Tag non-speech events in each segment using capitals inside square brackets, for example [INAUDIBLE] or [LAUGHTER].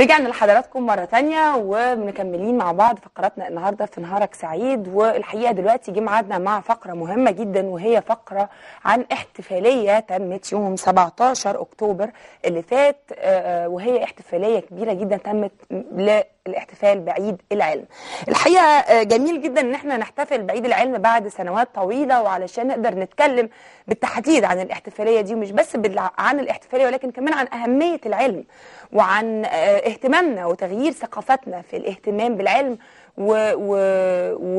رجعنا لحضراتكم مرة تانية ومكملين مع بعض فقراتنا النهاردة في نهارك سعيد والحقيقة دلوقتي جه ميعادنا مع فقرة مهمة جدا وهي فقرة عن احتفالية تمت يوم 17 أكتوبر اللي فات آه، آه، وهي احتفالية كبيرة جدا تمت الاحتفال بعيد العلم الحقيقه آه، جميل جدا ان احنا نحتفل بعيد العلم بعد سنوات طويله وعلشان نقدر نتكلم بالتحديد عن الاحتفاليه دي ومش بس عن الاحتفاليه ولكن كمان عن اهميه العلم وعن آه، اهتمامنا وتغيير ثقافتنا في الاهتمام بالعلم و... و...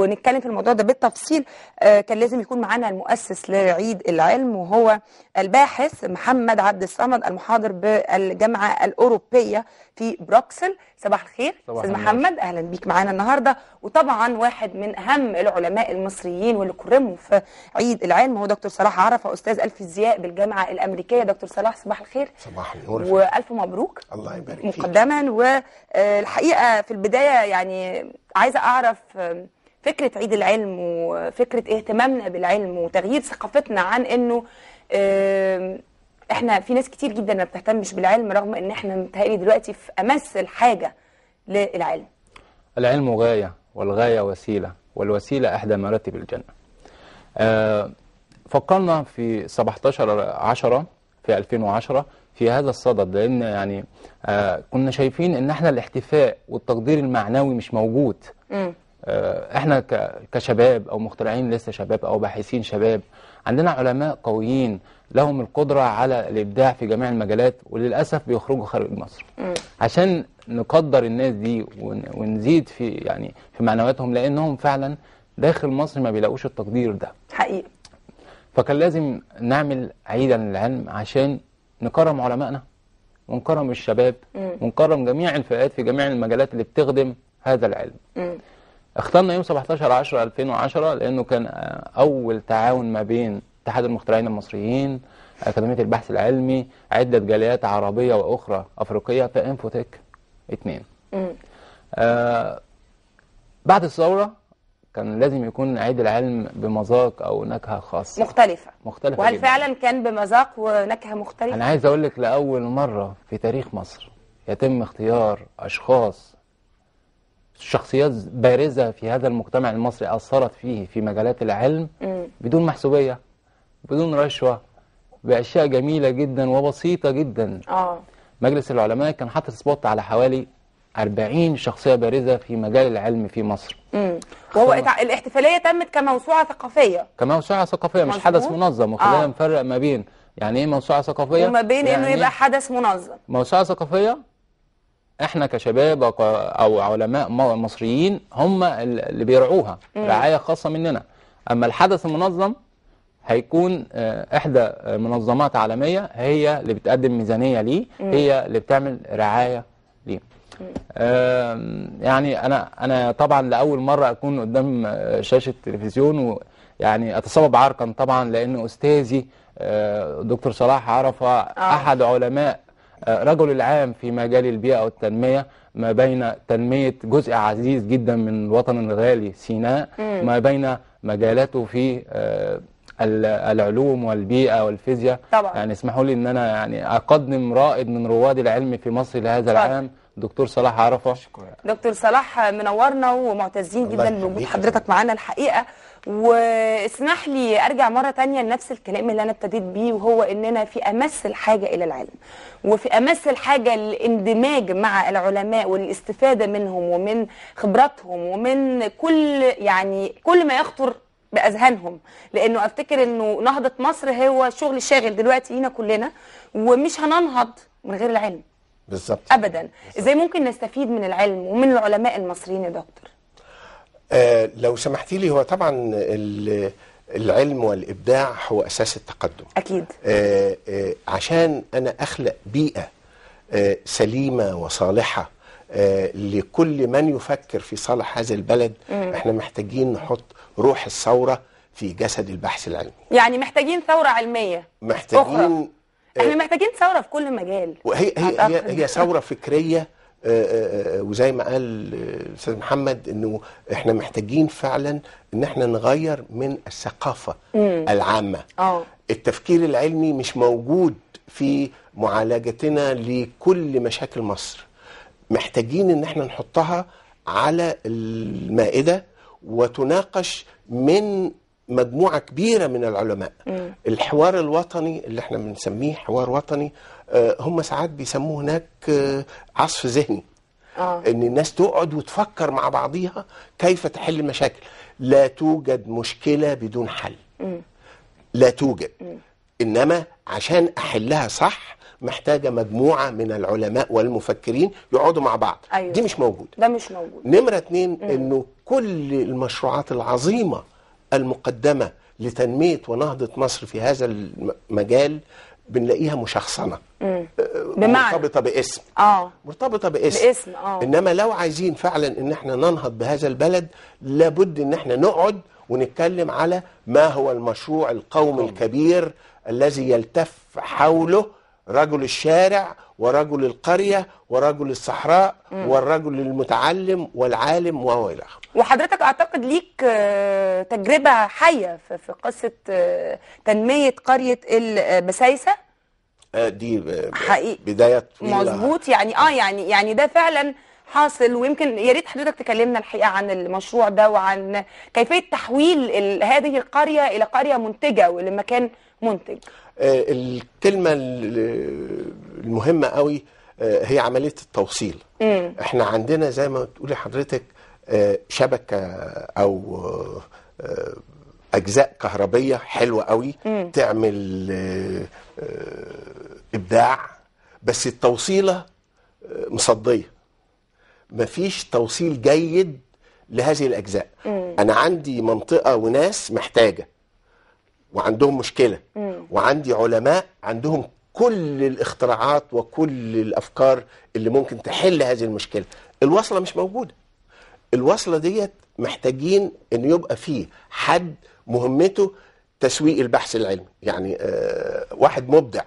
ونتكلم في الموضوع ده بالتفصيل آه، كان لازم يكون معانا المؤسس لعيد العلم وهو الباحث محمد عبد الصمد المحاضر بالجامعه الاوروبيه في بروكسل صباح الخير استاذ محمد اهلا بيك معانا النهارده وطبعا واحد من اهم العلماء المصريين واللي كرموا في عيد العلم هو دكتور صلاح عرفه استاذ الفيزياء بالجامعه الامريكيه دكتور صلاح صباح الخير صباح النور والف مبروك الله يبارك فيك مقدما والحقيقه في البدايه يعني عايزه اعرف فكره عيد العلم وفكره اهتمامنا بالعلم وتغيير ثقافتنا عن انه احنا في ناس كتير جدا ما بتهتمش بالعلم رغم ان احنا متهيألي دلوقتي في امس الحاجه للعلم العلم غايه والغايه وسيله والوسيله احدى مراتب الجنه آه، فكرنا في 17 10 في 2010 في هذا الصدد لأن يعني آه كنا شايفين إن إحنا الاحتفاء والتقدير المعنوي مش موجود آه إحنا كشباب أو مخترعين لسه شباب أو باحثين شباب عندنا علماء قويين لهم القدرة على الإبداع في جميع المجالات وللأسف بيخرجوا خارج مصر م. عشان نقدر الناس دي ونزيد في يعني في معنوياتهم لأنهم فعلا داخل مصر ما بيلاقوش التقدير ده حقيقي فكان لازم نعمل عيدا للعلم عشان نكرم علمائنا ونكرم الشباب مم. ونكرم جميع الفئات في جميع المجالات اللي بتخدم هذا العلم مم. اخترنا يوم 17 10 2010 لانه كان اول تعاون ما بين اتحاد المخترعين المصريين اكاديميه البحث العلمي عده جاليات عربيه واخرى افريقيه في انفوتك اثنين آه بعد الثوره كان لازم يكون عيد العلم بمذاق او نكهه خاصه مختلفه مختلفه وهل جداً. فعلا كان بمذاق ونكهه مختلفه انا عايز اقول لك لاول مره في تاريخ مصر يتم اختيار اشخاص شخصيات بارزه في هذا المجتمع المصري اثرت فيه في مجالات العلم م. بدون محسوبيه بدون رشوه باشياء جميله جدا وبسيطه جدا اه مجلس العلماء كان حاطط سبوت على حوالي 40 شخصية بارزة في مجال العلم في مصر امم وهو إتع... الاحتفالية تمت كموسوعة ثقافية كموسوعة ثقافية مش حدث منظم وخلينا آه. نفرق ما بين يعني ايه موسوعة ثقافية وما بين يعني انه يبقى حدث منظم موسوعة ثقافية احنا كشباب او علماء مصريين هم اللي بيرعوها رعاية خاصة مننا اما الحدث المنظم هيكون آه، احدى منظمات عالمية هي اللي بتقدم ميزانية ليه هي اللي بتعمل رعاية ليه يعني انا انا طبعا لاول مره اكون قدام آه، شاشه تلفزيون ويعني اتصاب عرقا طبعا لان استاذي آه، دكتور صلاح عرفه آه. احد علماء رجل العام في مجال البيئه والتنميه ما بين تنميه جزء عزيز جدا من الوطن الغالي سيناء ما بين مجالاته في العلوم والبيئه والفيزياء طبعا. يعني اسمحوا لي ان انا يعني اقدم رائد من رواد العلم في مصر لهذا العام دكتور صلاح عرفه دكتور صلاح منورنا ومعتزين جدا بوجود حضرتك معانا الحقيقه واسمح لي ارجع مره تانية لنفس الكلام اللي انا ابتديت بيه وهو اننا في امس الحاجه الى العلم وفي امس الحاجه الاندماج مع العلماء والاستفاده منهم ومن خبراتهم ومن كل يعني كل ما يخطر باذهانهم لانه افتكر انه نهضه مصر هو شغل شاغل دلوقتي لينا كلنا ومش هننهض من غير العلم بالظبط ابدا ازاي ممكن نستفيد من العلم ومن العلماء المصريين يا دكتور آه لو سمحتي لي هو طبعا العلم والابداع هو اساس التقدم اكيد آه آه عشان انا اخلق بيئه آه سليمه وصالحه آه لكل من يفكر في صالح هذا البلد مم. احنا محتاجين نحط روح الثوره في جسد البحث العلمي يعني محتاجين ثوره علميه محتاجين أخرى. إيه؟ احنا محتاجين ثوره في كل مجال وهي هي هي, هي ثوره فكريه آه، آه، آه، وزي ما قال الاستاذ محمد انه احنا محتاجين فعلا ان احنا نغير من الثقافه مم. العامه أوه. التفكير العلمي مش موجود في معالجتنا لكل مشاكل مصر محتاجين ان احنا نحطها على المائده وتناقش من مجموعة كبيرة من العلماء م. الحوار الوطني اللي احنا بنسميه حوار وطني آه، هم ساعات بيسموه هناك آه، عصف ذهني آه. ان الناس تقعد وتفكر مع بعضيها كيف تحل المشاكل لا توجد مشكلة بدون حل م. لا توجد م. انما عشان احلها صح محتاجه مجموعه من العلماء والمفكرين يقعدوا مع بعض أيوة. دي مش موجوده ده مش موجود نمره اتنين م. انه كل المشروعات العظيمه المقدمة لتنمية ونهضة مصر في هذا المجال بنلاقيها مشخصنه آه، بمعنى مرتبطه باسم اه مرتبطه باسم باسم اه انما لو عايزين فعلا ان احنا ننهض بهذا البلد لابد ان احنا نقعد ونتكلم على ما هو المشروع القومي الكبير الذي يلتف حوله رجل الشارع ورجل القرية ورجل الصحراء م. والرجل المتعلم والعالم وهو إلى وحضرتك أعتقد ليك آه، تجربة حية في قصة آه، تنمية قرية البسايسة آه، دي حقيقي بداية مظبوط يعني اه يعني يعني ده فعلا حاصل ويمكن يا ريت حضرتك تكلمنا الحقيقه عن المشروع ده وعن كيفيه تحويل هذه القريه الى قريه منتجه ولمكان منتج آه، الكلمة المهمة قوي آه، هي عملية التوصيل مم. احنا عندنا زي ما تقولي حضرتك آه، شبكة أو أجزاء كهربية حلوة قوي مم. تعمل إبداع بس التوصيلة مصدية مفيش توصيل جيد لهذه الأجزاء مم. أنا عندي منطقة وناس محتاجة وعندهم مشكله مم. وعندي علماء عندهم كل الاختراعات وكل الافكار اللي ممكن تحل هذه المشكله الوصله مش موجوده الوصله ديت محتاجين ان يبقى فيه حد مهمته تسويق البحث العلمي يعني آه واحد مبدع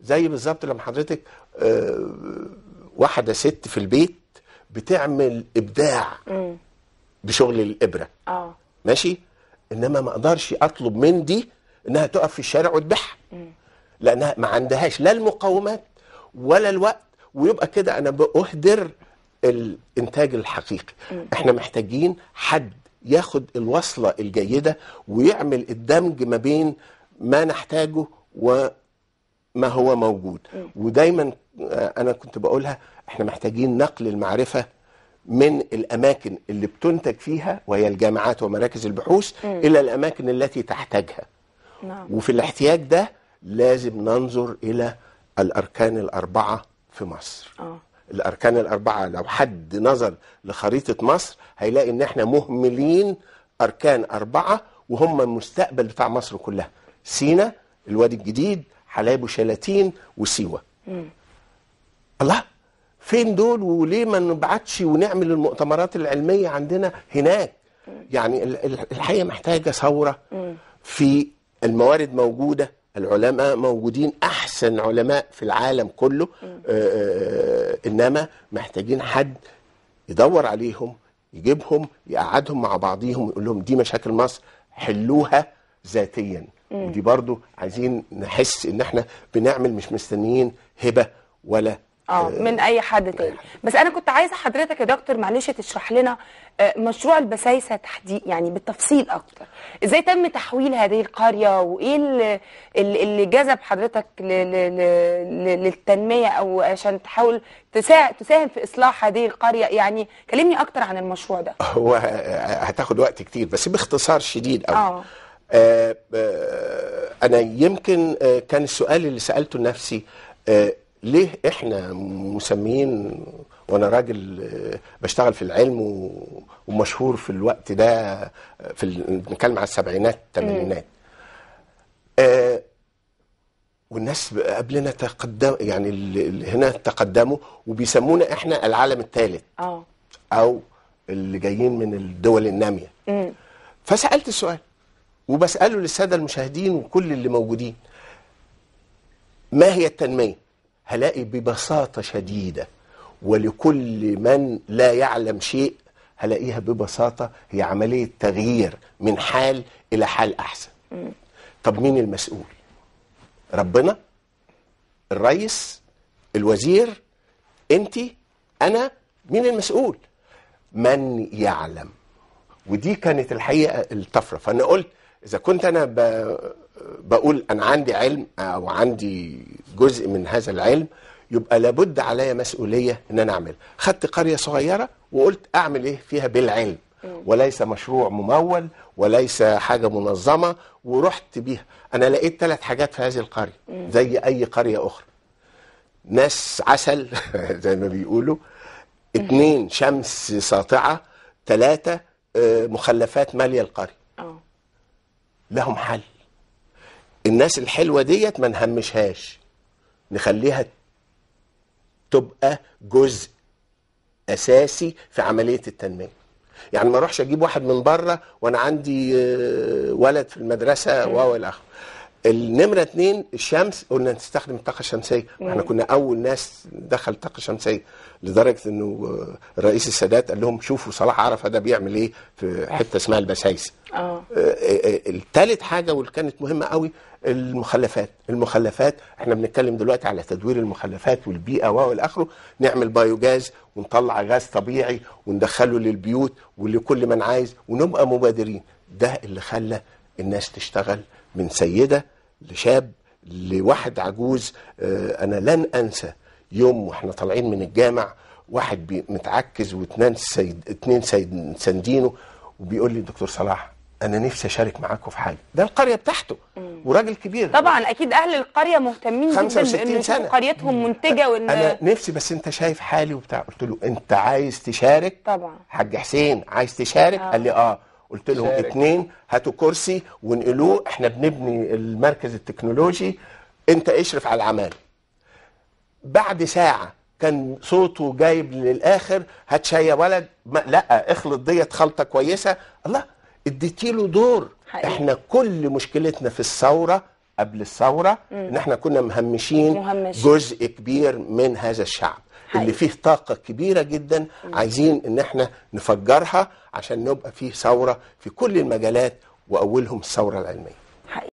زي بالظبط لما حضرتك آه واحده ست في البيت بتعمل ابداع مم. بشغل الابره اه ماشي انما ما اقدرش اطلب من دي انها تقف في الشارع وتبيعها لانها ما عندهاش لا المقومات ولا الوقت ويبقى كده انا بأهدر الانتاج الحقيقي احنا محتاجين حد ياخد الوصلة الجيدة ويعمل الدمج ما بين ما نحتاجه وما هو موجود ودايما آه، انا كنت بقولها احنا محتاجين نقل المعرفة من الاماكن اللي بتنتج فيها وهي الجامعات ومراكز البحوث م. الى الاماكن التي تحتاجها نعم. وفي الاحتياج ده لازم ننظر الى الاركان الاربعه في مصر آه. الاركان الاربعه لو حد نظر لخريطه مصر هيلاقي ان احنا مهملين اركان اربعه وهم المستقبل بتاع مصر كلها سينا الوادي الجديد حلايب وشلاتين وسيوه م. الله فين دول وليه ما نبعتش ونعمل المؤتمرات العلميه عندنا هناك يعني الحقيقه محتاجه ثوره في الموارد موجوده العلماء موجودين احسن علماء في العالم كله آه، آه، انما محتاجين حد يدور عليهم يجيبهم يقعدهم مع بعضيهم يقول لهم دي مشاكل مصر حلوها ذاتيا ودي برضو عايزين نحس ان احنا بنعمل مش مستنيين هبه ولا آه،, اه من اي حد تاني بس انا كنت عايزه حضرتك يا دكتور معلش تشرح لنا آه، مشروع البسايسه تحديد يعني بالتفصيل اكتر ازاي تم تحويل هذه القريه وايه اللي جذب حضرتك للتنميه او عشان تحاول تساهم في اصلاح هذه القريه يعني كلمني اكتر عن المشروع ده هو آه، هتاخد وقت كتير بس باختصار شديد قوي آه. آه انا يمكن كان السؤال اللي سالته لنفسي ليه احنا مسميين وانا راجل آه، بشتغل في العلم ومشهور في الوقت ده آه، في بنتكلم على السبعينات الثمانينات آه، والناس قبلنا تقدم يعني اللي هنا تقدموا وبيسمونا احنا العالم الثالث اه او اللي جايين من الدول الناميه فسالت السؤال وبساله للساده المشاهدين وكل اللي موجودين ما هي التنميه هلاقي ببساطة شديدة ولكل من لا يعلم شيء هلاقيها ببساطة هي عملية تغيير من حال إلى حال أحسن طب مين المسؤول ربنا الرئيس الوزير انت انا مين المسؤول من يعلم ودي كانت الحقيقه الطفره فانا قلت اذا كنت انا بقول انا عندي علم او عندي جزء من هذا العلم يبقى لابد عليا مسؤوليه ان انا اعمل خدت قريه صغيره وقلت اعمل ايه فيها بالعلم وليس مشروع ممول وليس حاجه منظمه ورحت بيها انا لقيت ثلاث حاجات في هذه القريه زي اي قريه اخرى ناس عسل [LAUGHS] زي ما بيقولوا اتنين شمس ساطعه ثلاثه آه، مخلفات ماليه القريه اه. لهم حل الناس الحلوه ديت ما نهمشهاش نخليها تبقى جزء اساسي في عمليه التنميه يعني ما اروحش اجيب واحد من بره وانا عندي آه، ولد في المدرسه واو الاخر النمره اتنين الشمس قلنا نستخدم الطاقه الشمسيه احنا كنا اول ناس دخل الطاقه الشمسيه لدرجه انه الرئيس آه، السادات قال لهم شوفوا صلاح عرفه ده بيعمل ايه في حته اسمها البسايس اه, آه،, آه، الثالث حاجه واللي كانت مهمه قوي المخلفات المخلفات احنا بنتكلم دلوقتي على تدوير المخلفات والبيئه واو اخره نعمل بايوجاز ونطلع غاز طبيعي وندخله للبيوت ولكل من عايز ونبقى مبادرين ده اللي خلى الناس تشتغل من سيدة لشاب لواحد عجوز آه، أنا لن أنسى يوم واحنا طالعين من الجامع واحد متعكز واتنين سيد اتنين سيد سندينه وبيقول لي دكتور صلاح انا نفسي اشارك معاكم في حاجه ده القريه بتاعته وراجل كبير طبعا اكيد اهل القريه مهتمين جدا جدا سنه قريتهم منتجه وان انا نفسي بس انت شايف حالي وبتاع قلت له انت عايز تشارك طبعا حاج حسين عايز تشارك آه. قال لي اه قلت لهم اتنين هاتوا كرسي وانقلوه احنا بنبني المركز التكنولوجي انت اشرف على العمال بعد ساعه كان صوته جايب للاخر هات يا ولد ما لا اخلط ديت خلطه كويسه الله اديتي له دور حقيقي. احنا كل مشكلتنا في الثوره قبل الثوره ان احنا كنا مهمشين مهمش. جزء كبير من هذا الشعب اللي فيه طاقه كبيره جدا مم. عايزين ان احنا نفجرها عشان نبقى فيه ثوره في كل المجالات واولهم الثوره العلميه